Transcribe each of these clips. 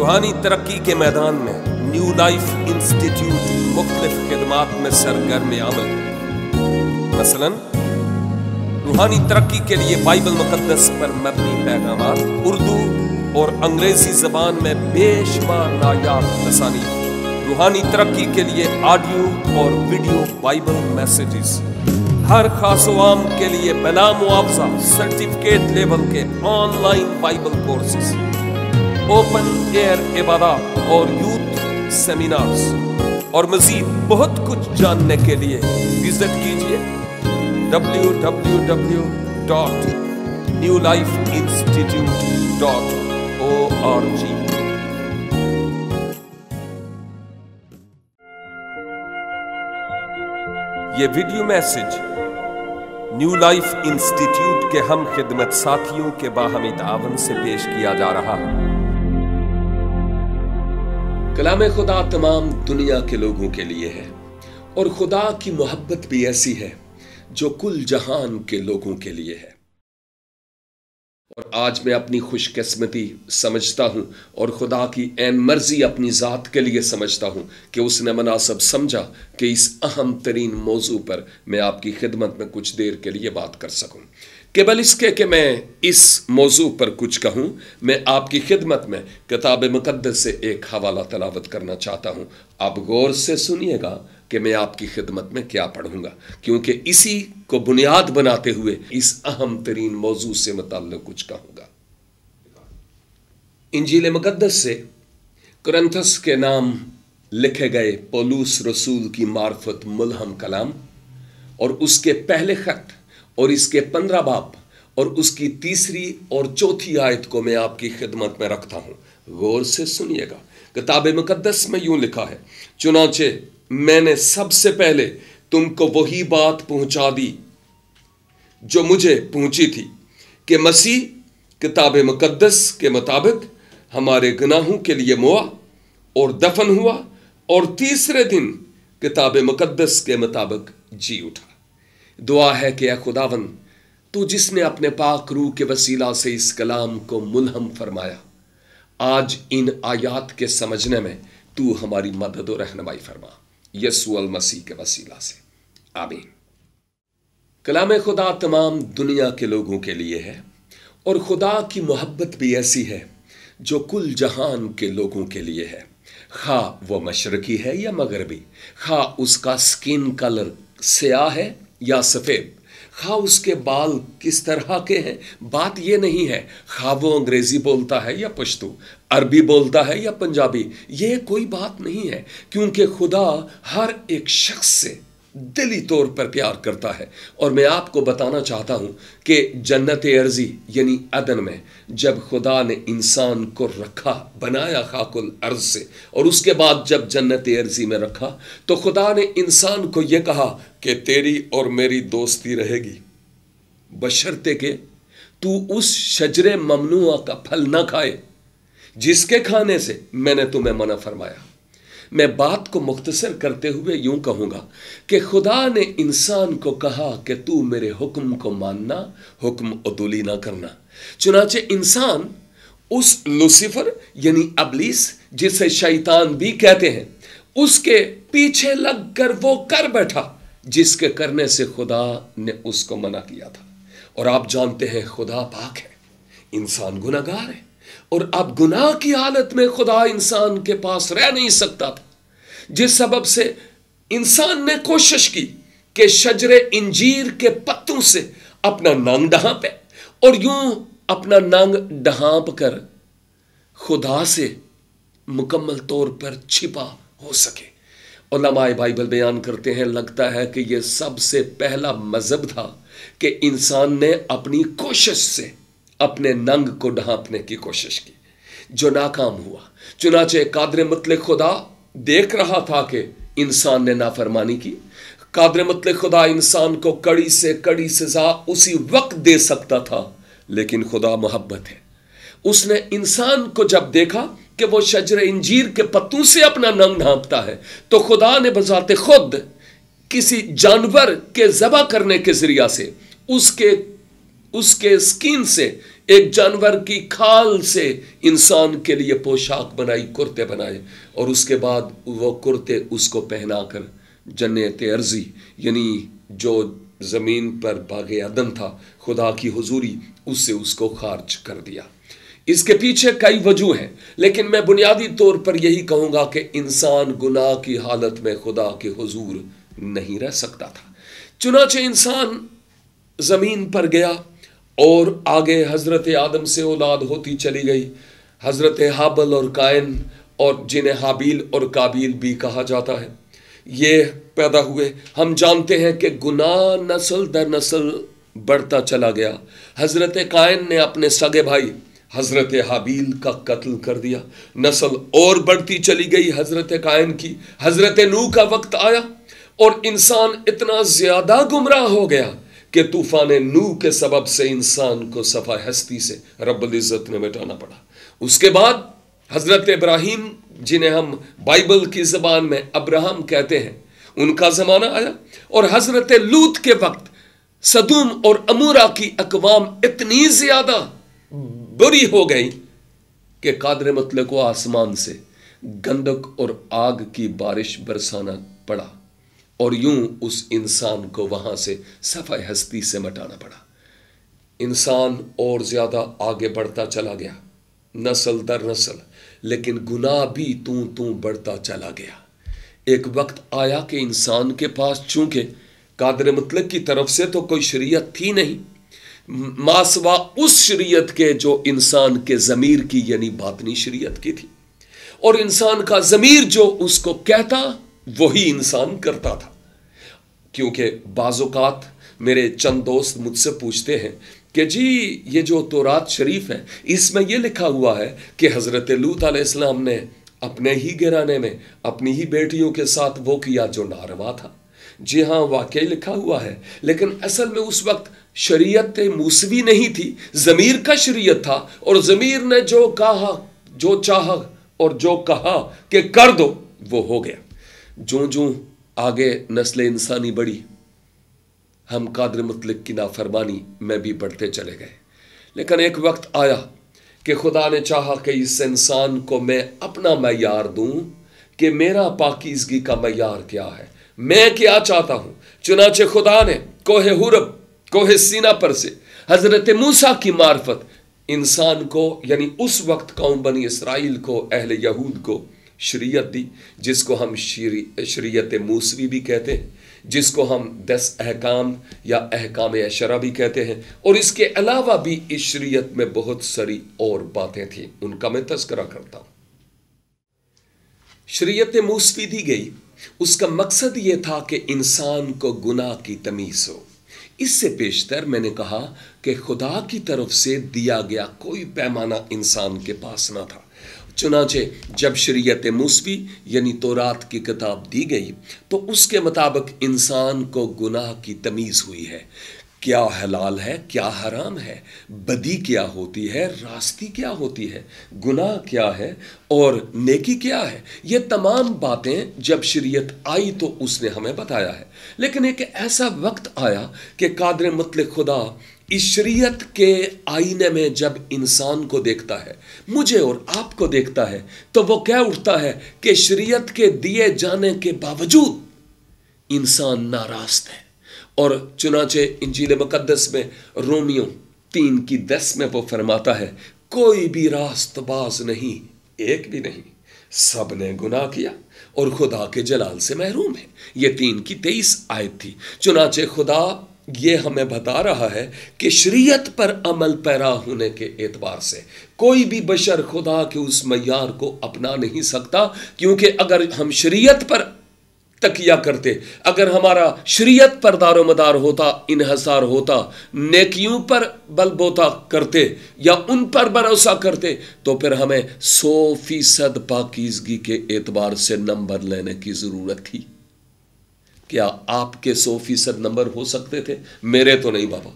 रूहानी तरक्की के मैदान में न्यू लाइफ इंस्टीट्यूट मुख्तफ खदमात में सरगर्म आमल मसलन रूहानी तरक्की के लिए बाइबल मुकदस पर मबनी पैगाम उर्दू और अंग्रेजी जबान में बेशुमार नायाब नसानी रूहानी तरक्की के लिए ऑडियो और वीडियो बाइबल मैसेजेस हर खास आम के लिए बिला मुआवजा सर्टिफिकेट लेवल के online Bible courses open air इबादा और यूथ सेमिनार्स और मजीद बहुत कुछ जानने के लिए विजिट कीजिए W W W dot new life ये video message new life institute के हम खिदमत साथियों के बाहमी तावन से पेश किया जा रहा है कलाम खुदा तमाम दुनिया के लोगों के लिए है और खुदा की मोहब्बत भी ऐसी है जो कुल जहान के लोगों के लिए है और आज मैं अपनी खुशकस्मती समझता हूँ और खुदा की एन मर्जी अपनी ज़ात के लिए समझता हूँ कि उसने मुनासब समझा कि इस अहम तरीन मौजू पर मैं आपकी खिदमत में कुछ देर के लिए बात कर सकूँ केवल इसके कि मैं इस मौजू पर कुछ कहूँ मैं आपकी खिदमत में किताब मुकदस से एक हवाला तलावत करना चाहता हूँ आप गौर से सुनिएगा कि मैं आपकी खिदमत में क्या पढ़ूँगा क्योंकि इसी को बुनियाद बनाते हुए इस अहम तरीन मौजू से मुतल कुछ कहूँगा इंजील मुकदस से क्रंथस के नाम लिखे गए पोलूस रसूल की मार्फत मुलहम कलाम और उसके पहले ख़त और इसके पंद्रह बाप और उसकी तीसरी और चौथी आयत को मैं आपकी खिदमत में रखता हूँ गौर से सुनिएगा किताब मुकदस में यूं लिखा है चुनाचे मैंने सबसे पहले तुमको वही बात पहुंचा दी जो मुझे पहुंची थी कि मसीह किताब मुकदस के मुताबिक हमारे गुनाहों के लिए मुआ और दफन हुआ और तीसरे दिन किताब मुकदस के मुताबिक जी उठा दुआ है कि खुदावन तू जिसने अपने पाक रूह के वसीला से इस कलाम को मुलहम फरमाया आज इन आयात के समझने में तू हमारी मदद और रहनमाई फरमा यसूअल मसीह के वसीला से आमीन कलाम खुदा तमाम दुनिया के लोगों के लिए है और खुदा की मोहब्बत भी ऐसी है जो कुल जहान के लोगों के लिए है खा वो मशरकी है या मगरबी खा उसका स्किन कलर स्याह है या सफ़ेद खा उसके बाल किस तरह के हैं बात ये नहीं है खा वो अंग्रेज़ी बोलता है या पश्तो अरबी बोलता है या पंजाबी ये कोई बात नहीं है क्योंकि खुदा हर एक शख्स से दिली तौर पर प्यार करता है और मैं आपको बताना चाहता हूँ कि जन्नत अर्जी यानी अदन में जब खुदा ने इंसान को रखा बनाया खाकुल अर्ज से और उसके बाद जब जन्नत अर्जी में रखा तो खुदा ने इंसान को यह कहा कि तेरी और मेरी दोस्ती रहेगी बशर्ते के तू उस शजरे ममनुआ का फल ना खाए जिसके खाने से मैंने तुम्हें मना फरमाया मैं बात को मुख्तसर करते हुए यूं कहूंगा कि खुदा ने इंसान को कहा कि तू मेरे हुक्म को मानना हुक्म अदूली ना करना चुनाचे इंसान उस लूसीफर यानी अबलीस जिसे शैतान भी कहते हैं उसके पीछे लग कर वो कर बैठा जिसके करने से खुदा ने उसको मना किया था और आप जानते हैं खुदा पाक है इंसान गुनागार है और अब गुनाह की हालत में खुदा इंसान के पास रह नहीं सकता था जिस सबब से इंसान ने कोशिश की कि शजरे इंजीर के पत्तों से अपना नांग डहाँपे और यूं अपना नांग ढांप कर खुदा से मुकम्मल तौर पर छिपा हो सके ओलमाए बाइबल बयान करते हैं लगता है कि यह सबसे पहला मज़हब था कि इंसान ने अपनी कोशिश से अपने नंग को ढांपने की कोशिश की जो नाकाम हुआ चुनाचे कादर मतल खुदा देख रहा था कि इंसान ने नाफरमानी की कादर मतल खुदा इंसान को कड़ी से कड़ी सजा उसी वक्त दे सकता था लेकिन खुदा मोहब्बत है उसने इंसान को जब देखा कि वो शजर इंजीर के पत्तों से अपना नंग ढांपता है तो खुदा ने बजाते खुद किसी जानवर के जबा करने के जरिया से उसके उसके स्किन से एक जानवर की खाल से इंसान के लिए पोशाक बनाई कुर्ते बनाए और उसके बाद वो कुर्ते उसको पहनाकर जन्नत अर्जी यानी जो ज़मीन पर बाग अदम था खुदा की हजूरी उससे उसको खारज कर दिया इसके पीछे कई वजूह हैं लेकिन मैं बुनियादी तौर पर यही कहूँगा कि इंसान गुनाह की हालत में खुदा के हजूर नहीं रह सकता था चुनाचे इंसान ज़मीन पर गया और आगे हज़रत आदम से औलाद होती चली गई हज़रत हाबल और कायन और जिन्हें हाबील और काबिल भी कहा जाता है ये पैदा हुए हम जानते हैं कि गुनाह नस्ल दर नस्ल बढ़ता चला गया हज़रत कायन ने अपने सगे भाई हज़रत हाबील का कत्ल कर दिया नस्ल और बढ़ती चली गई हज़रत कायन की हज़रत नू का वक्त आया और इंसान इतना ज़्यादा गुमराह हो गया कि तूफान नू के सबब से इंसान को सफा हस्ती से इज्जत में मिटाना पड़ा उसके बाद हज़रत इब्राहिम जिन्हें हम बाइबल की ज़बान में अब्राहम कहते हैं उनका ज़माना आया और हज़रत लूत के वक्त सदूम और अमूरा की अकवाम इतनी ज़्यादा बुरी हो गई कि कादर मतल को आसमान से गंदक और आग की बारिश बरसाना पड़ा और यूं उस इंसान को वहां से सफ़ाई हस्ती से मटाना पड़ा इंसान और ज़्यादा आगे बढ़ता चला गया नस्ल दर नस्ल लेकिन गुनाह भी तू तू बढ़ता चला गया एक वक्त आया कि इंसान के पास चूंकि कादर मतलब की तरफ से तो कोई शरीयत थी नहीं मासवा उस शरीयत के जो इंसान के ज़मीर की यानी बातनी शरीयत की थी और इंसान का ज़मीर जो उसको कहता वही इंसान करता था क्योंकि बाजुकात मेरे चंद दोस्त मुझसे पूछते हैं कि जी ये जो तोरात शरीफ है इसमें यह लिखा हुआ है कि हज़रत लूत आसमाम ने अपने ही घराने में अपनी ही बेटियों के साथ वो किया जो नारवा था जी हाँ वाकई लिखा हुआ है लेकिन असल में उस वक्त शरीयत मूसवी नहीं थी ज़मीर का शरीयत था और ज़मीर ने जो कहा जो चाहा और जो कहा कि कर दो वो हो गया जो जो आगे नस्ल इंसानी बढ़ी हम कादर मुतलक की नाफरमानी में भी बढ़ते चले गए लेकिन एक वक्त आया कि खुदा ने चाहा कि इस इंसान को मैं अपना मैार दूं कि मेरा पाकिजगी का मैार क्या है मैं क्या चाहता हूं चुनाचे खुदा ने कोहे हुरब कोहे सीना पर से हजरत मूसा की मार्फत इंसान को यानी उस वक्त कौम बनी इसराइल को अहल यहूद को शरीयत दी जिसको हम शरीयत मूसवी भी कहते हैं जिसको हम दस अहकाम या अहकाम अशरा भी कहते हैं और इसके अलावा भी इस शरीयत में बहुत सारी और बातें थी उनका मैं तस्करा करता हूँ शरीयत मूसवी दी गई उसका मकसद ये था कि इंसान को गुनाह की तमीज़ हो इससे बेशतर मैंने कहा कि खुदा की तरफ से दिया गया कोई पैमाना इंसान के पास ना था चुनाचे जब शरीयत मूसवी यानी तोरात की किताब दी गई तो उसके मुताबिक इंसान को गुनाह की तमीज़ हुई है क्या हलाल है क्या हराम है बदी क्या होती है रास्ती क्या होती है गुनाह क्या है और नेकी क्या है ये तमाम बातें जब शरीयत आई तो उसने हमें बताया है लेकिन एक ऐसा वक्त आया कि कादर मतलब खुदा इशरीत के आईने में जब इंसान को देखता है मुझे और आपको देखता है तो वो क्या उठता है कि शरीयत के दिए जाने के बावजूद इंसान नाराज है और चुनाचे इंजील मुकदस में रोमियो तीन की दस में वो फरमाता है कोई भी रास्तबाज नहीं एक भी नहीं सब ने गुनाह किया और खुदा के जलाल से महरूम है ये तीन की तेईस आयत थी चुनाचे खुदा ये हमें बता रहा है कि शरीयत पर अमल पैरा होने के एतबार से कोई भी बशर खुदा के उस मैार को अपना नहीं सकता क्योंकि अगर हम शरीयत पर तकिया करते अगर हमारा शरीयत पर दारो मदार होता इनहसार होता नेकियों पर बलबोता करते या उन पर भरोसा करते तो फिर हमें सौ फीसद पाकिजगी के एतबार से नंबर लेने की ज़रूरत थी क्या आपके सौ फीसद नंबर हो सकते थे मेरे तो नहीं बाबा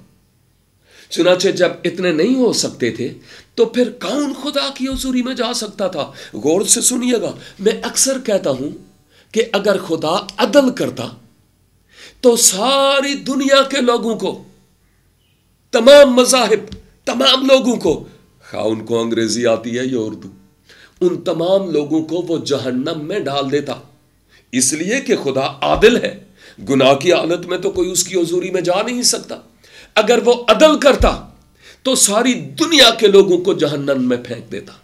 चुनाचे जब इतने नहीं हो सकते थे तो फिर कौन खुदा की हजूरी में जा सकता था गौर से सुनिएगा मैं अक्सर कहता हूं कि अगर खुदा अदल करता तो सारी दुनिया के लोगों को तमाम मजाहब तमाम लोगों को खा उनको अंग्रेजी आती है या उर्दू उन तमाम लोगों को वो जहन्नम में डाल देता इसलिए कि खुदा आदिल है गुनाह की हालत में तो कोई उसकी हजूरी में जा नहीं सकता अगर वो अदल करता तो सारी दुनिया के लोगों को जहन्नम में फेंक देता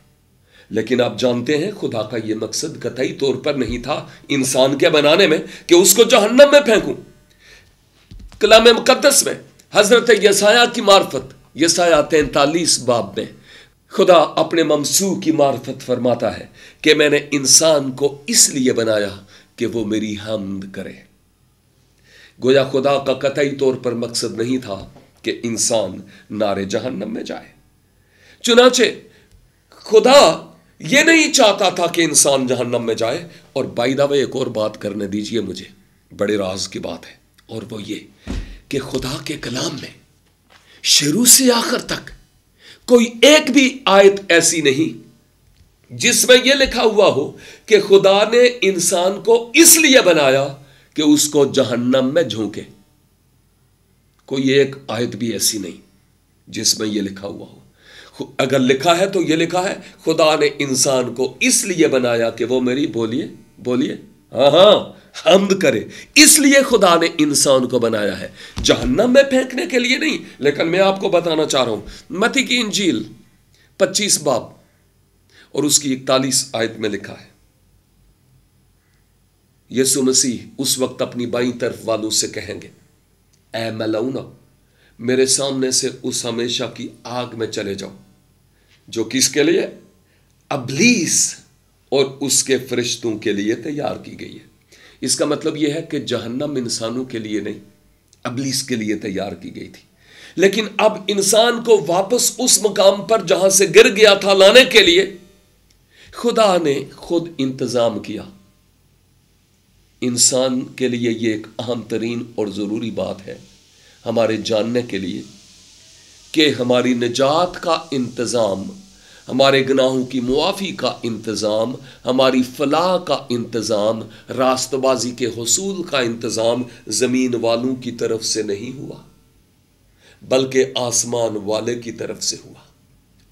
लेकिन आप जानते हैं खुदा का यह मकसद कतई तौर पर नहीं था इंसान के बनाने में कि उसको जहन्नम में फेंकूं कलाम मुकदस में हजरत यसाया की मार्फत यसाया तैतालीस बाब में खुदा अपने ममसू की मार्फत फरमाता है कि मैंने इंसान को इसलिए बनाया कि वो मेरी हमद करे गोया खुदा का कतई तौर पर मकसद नहीं था कि इंसान नारे जहन्नम में जाए चुनाचे खुदा ये नहीं चाहता था कि इंसान जहन्नम में जाए और बाई दावे एक और बात करने दीजिए मुझे बड़े राज की बात है और वो ये कि खुदा के कलाम में शुरू से आखिर तक कोई एक भी आयत ऐसी नहीं जिसमें यह लिखा हुआ हो कि खुदा ने इंसान को इसलिए बनाया कि उसको जहन्नम में झोंके कोई एक आयत भी ऐसी नहीं जिसमें यह लिखा हुआ हो अगर लिखा है तो यह लिखा है खुदा ने इंसान को इसलिए बनाया कि वो मेरी बोलिए बोलिए हाँ हाँ हम करे इसलिए खुदा ने इंसान को बनाया है जहन्नम में फेंकने के लिए नहीं लेकिन मैं आपको बताना चाह रहा हूं मती की इंजील पच्चीस बाब और उसकी इकतालीस आयत में लिखा है यसु मसीह उस वक्त अपनी बाई तरफ वालों से कहेंगे ऐ मलाउना मेरे सामने से उस हमेशा की आग में चले जाओ जो किसके लिए अबलीस और उसके फरिश्तों के लिए तैयार की गई है इसका मतलब यह है कि जहन्नम इंसानों के लिए नहीं अबलीस के लिए तैयार की गई थी लेकिन अब इंसान को वापस उस मकाम पर जहां से गिर गया था लाने के लिए खुदा ने खुद इंतजाम किया इंसान के लिए ये एक अहम तरीन और ज़रूरी बात है हमारे जानने के लिए कि हमारी निजात का इंतज़ाम हमारे गनाहों की मुआफ़ी का इंतज़ाम हमारी फलाह का इंतज़ाम रास्तबाजी के हसूल का इंतज़ाम ज़मीन वालों की तरफ से नहीं हुआ बल्कि आसमान वाले की तरफ से हुआ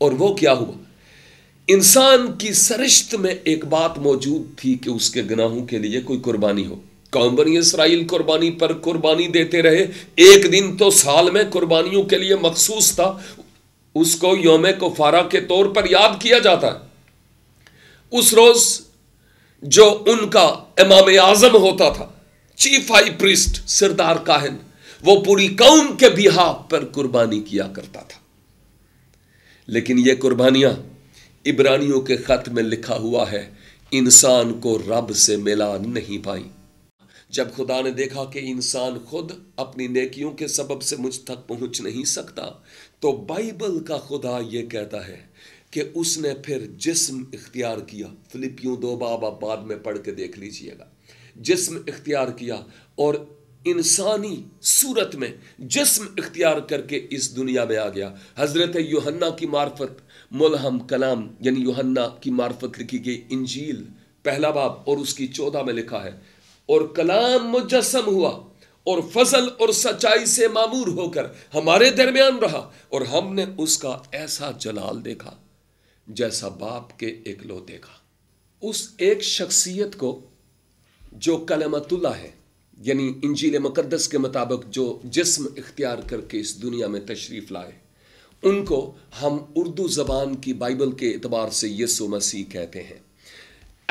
और वो क्या हुआ इंसान की सरिश्त में एक बात मौजूद थी कि उसके गुनाहों के लिए कोई कुर्बानी हो कौम बनी इसराइल कुर्बानी पर कुर्बानी देते रहे एक दिन तो साल में कुर्बानियों के लिए मखसूस था उसको योम कुफारा के तौर पर याद किया जाता है उस रोज जो उनका इमाम आजम होता था चीफ हाई प्रिस्ट सरदार काहिन वो पूरी कौम के बिहा पर कुर्बानी किया करता था लेकिन ये कुर्बानियां इब्रानियों के ख़त में लिखा हुआ है इंसान को रब से मिला नहीं पाई जब खुदा ने देखा कि इंसान खुद अपनी नेकियों के सबब से मुझ तक पहुंच नहीं सकता तो बाइबल का खुदा यह कहता है कि उसने फिर जिस्म इख्तियार किया फिलिपियों दो बाब आप बाद में पढ़ के देख लीजिएगा जिस्म इख्तियार किया और इंसानी सूरत में जिस्म इख्तियार करके इस दुनिया में आ गया हज़रत योहन्ना की मार्फत मुलहम कलाम यानी योहन्ना की मार्फत लिखी गई इंजील पहला बाब और उसकी चौदह में लिखा है और कलाम मुजस्म हुआ और फसल और सच्चाई से मामूर होकर हमारे दरमियान रहा और हमने उसका ऐसा जलाल देखा जैसा बाप के लो देखा उस एक शख्सियत को जो कलमतुल्ला है यानी इंजील मुकदस के मुताबिक जो जिस्म इख्तियार करके इस दुनिया में तशरीफ़ लाए उनको हम उर्दू ज़बान की बाइबल के अतबार से यसु मसीह कहते हैं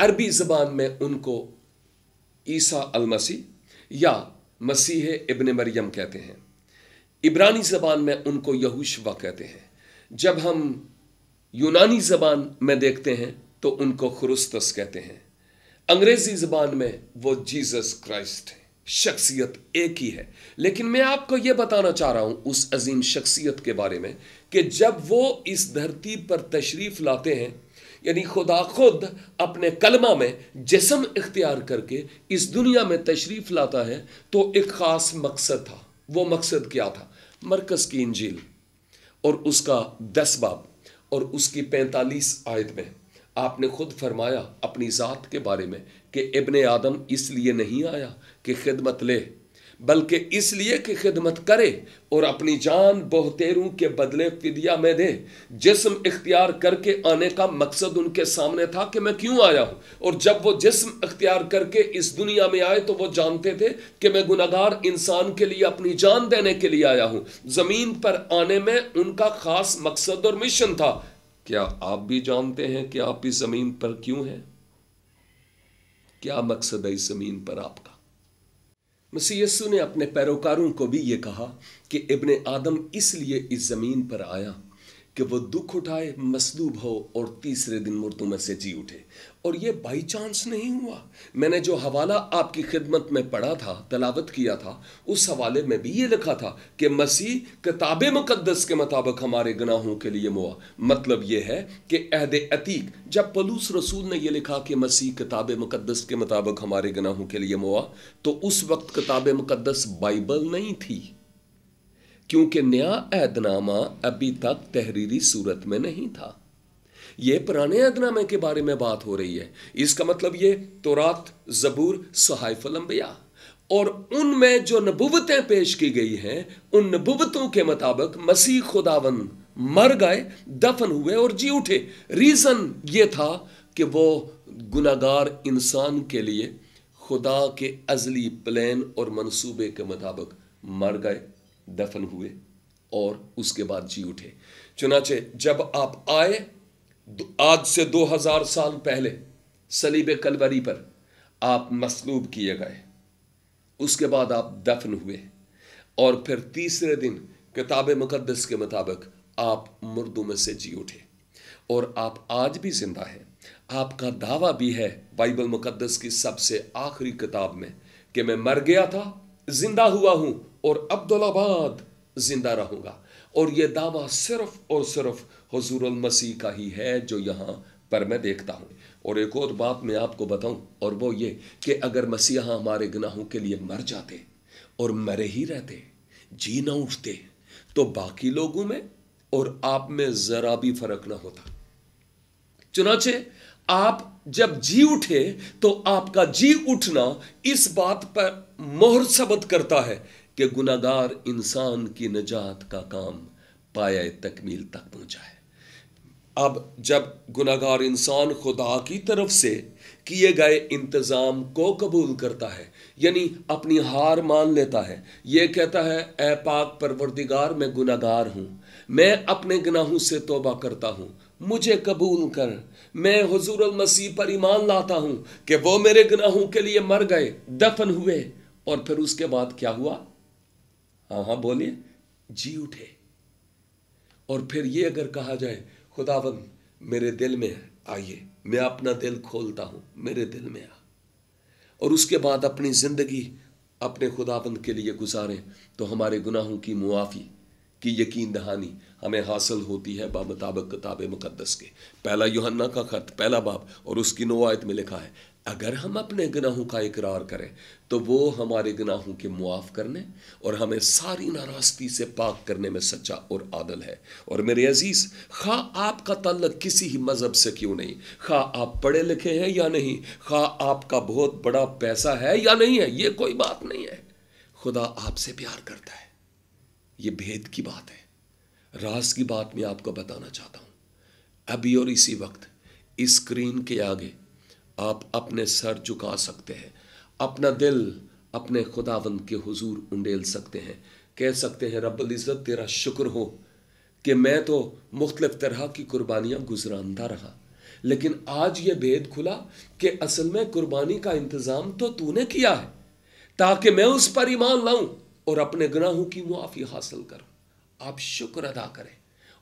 अरबी ज़बान में उनको ईसा अल मसीह या मसीह इबन मरियम कहते हैं इब्रानी ज़बान में उनको यहूशवा कहते हैं जब हम यूनानी ज़बान में देखते हैं तो उनको खुरुस्तस कहते हैं अंग्रेज़ी ज़बान में वो जीसस क्राइस्ट है शख्सियत एक ही है लेकिन मैं आपको यह बताना चाह रहा हूं उस अजीम शख्सियत के बारे में कि जब वो इस धरती पर तशरीफ लाते हैं यानी खुदा खुद अपने कलमा में जिसम इख्तियार करके इस दुनिया में तशरीफ लाता है तो एक ख़ास मकसद था वो मकसद क्या था मरकज़ की इंजील और उसका दस बाब और उसकी पैंतालीस आयत में आपने खुद फरमाया अपनी ज़ात के बारे में कि इबन आदम इसलिए नहीं आया कि खिदमत ले बल्कि इसलिए कि खिदमत करे और अपनी जान बहतेरू के बदले फिदिया में दे जिसम इख्तियार करके आने का मकसद उनके सामने था कि मैं क्यों आया हूँ और जब वो जिसम इख्तियार करके इस दुनिया में आए तो वो जानते थे कि मैं गुनागार इंसान के लिए अपनी जान देने के लिए आया हूँ ज़मीन पर आने में उनका ख़ास मकसद और मिशन था क्या आप भी जानते हैं कि आप इस ज़मीन पर क्यों हैं क्या मकसद है इस ज़मीन पर आपका मसीह ने अपने पैरोकारों को भी ये कहा कि इब्ने आदम इसलिए इस ज़मीन पर आया कि वो दुख उठाए मसलूब हो और तीसरे दिन मुर्दों में से जी उठे और ये बाई चांस नहीं हुआ मैंने जो हवाला आपकी खिदमत में पढ़ा था तलावत किया था उस हवाले में भी ये लिखा था कि मसीह किताब मुकदस के मुताबिक हमारे गनाहों के लिए मुआ मतलब ये है कि अहद अतीक जब पलूस रसूल ने यह लिखा कि मसीह किताब मुकदस के मुताबिक हमारे गनाहों के लिए मुआ तो उस वक्त किताब मुकदस बाइबल नहीं थी क्योंकि नया ऐदनामा अभी तक तहरीरी सूरत में नहीं था ये पुराने ऐदनामे के बारे में बात हो रही है इसका मतलब ये तोरात जबूर सहाइफलम्बिया और उनमें जो नबुवतें पेश की गई हैं उन नबुवतों के मुताबिक मसीह खुदावन मर गए दफन हुए और जी उठे रीज़न ये था कि वो गुनागार इंसान के लिए खुदा के अजली प्लान और मंसूबे के मुताबिक मर गए दफन हुए और उसके बाद जी उठे चुनाचे जब आप आए आज से 2000 साल पहले सलीब कलवरी पर आप मसलूब किए गए उसके बाद आप दफन हुए और फिर तीसरे दिन किताब मुकदस के मुताबिक आप मुर्दों में से जी उठे और आप आज भी जिंदा हैं आपका दावा भी है बाइबल मुकदस की सबसे आखिरी किताब में कि मैं मर गया था जिंदा हुआ हूं और अब्दुलाबाद जिंदा रहूंगा और यह दावा सिर्फ और सिर्फ हजूर मसीह का ही है जो यहां पर मैं देखता हूं और एक और बात मैं आपको बताऊं और वो ये कि अगर मसीहा हमारे गुनाहों के लिए मर जाते और मरे ही रहते जी ना उठते तो बाकी लोगों में और आप में ज़रा भी फर्क ना होता चुनाचे आप जब जी उठे तो आपका जी उठना इस बात पर मोहर सबद करता है कि गुनागार इंसान की निजात का काम पाया तकमील तक पहुँचा है अब जब गुनागार इंसान खुदा की तरफ से किए गए इंतज़ाम को कबूल करता है यानी अपनी हार मान लेता है ये कहता है ए पाक परवरदिगार मैं गुनागार हूँ मैं अपने गुनाहों से तोबा करता हूँ मुझे कबूल कर मैं हजूर मसीह पर ईमान लाता हूँ कि वो मेरे गुनाहों के लिए मर गए दफन हुए और फिर उसके बाद क्या हुआ हाँ हाँ बोलिए जी उठे और फिर ये अगर कहा जाए खुदावन मेरे दिल में आइए मैं अपना दिल खोलता हूं मेरे दिल में आ और उसके बाद अपनी ज़िंदगी अपने खुदाबंद के लिए गुजारें तो हमारे गुनाहों की मुआफ़ी की यकीन दहानी हमें हासिल होती है बामताबक किताब मुक़दस के पहला योहन्ना का ख़त पहला बाप और उसकी नवायत में लिखा है अगर हम अपने गुनाहों का इकरार करें तो वो हमारे गुनाहों के मुआफ़ करने और हमें सारी नाराज़गी से पाक करने में सच्चा और आदल है और मेरे अजीज़ खा आपका तल्लक किसी ही मज़हब से क्यों नहीं खा आप पढ़े लिखे हैं या नहीं खा आपका बहुत बड़ा पैसा है या नहीं है ये कोई बात नहीं है खुदा आपसे प्यार करता है ये भेद की बात है राज की बात मैं आपको बताना चाहता हूँ अभी और इसी वक्त स्क्रीन के आगे आप अपने सर झुका सकते हैं अपना दिल अपने खुदावंद के हुजूर उंडेल सकते हैं कह सकते हैं रब इज़्ज़त तेरा शुक्र हो कि मैं तो मुख्तलिफ तरह की कुर्बानियाँ गुजरानता रहा लेकिन आज ये भेद खुला कि असल में कुर्बानी का इंतज़ाम तो तूने किया है ताकि मैं उस पर ईमान लाऊं और अपने गुनाहों की मुआफ़ी हासिल करूं आप शुक्र अदा करें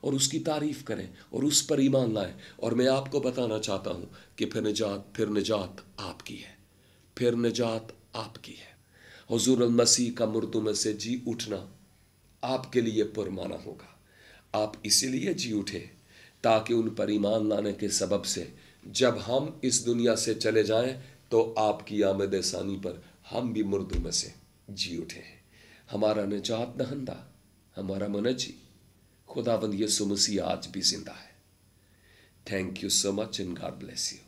और उसकी तारीफ़ करें और उस पर ईमान लाएं और मैं आपको बताना चाहता हूं कि फिर निजात फिर निजात आपकी है फिर निजात आपकी है हजूर मसीह का मुर्दों में से जी उठना आपके लिए पुरमाना होगा आप इसीलिए जी उठे ताकि उन पर ईमान लाने के सबब से जब हम इस दुनिया से चले जाएं तो आपकी आमद सानी पर हम भी मुर्दों में से जी उठे हैं हमारा निजात दहंदा हमारा मनजी खुदावंद यसु मसीह आज भी जिंदा है thank you so much and God bless you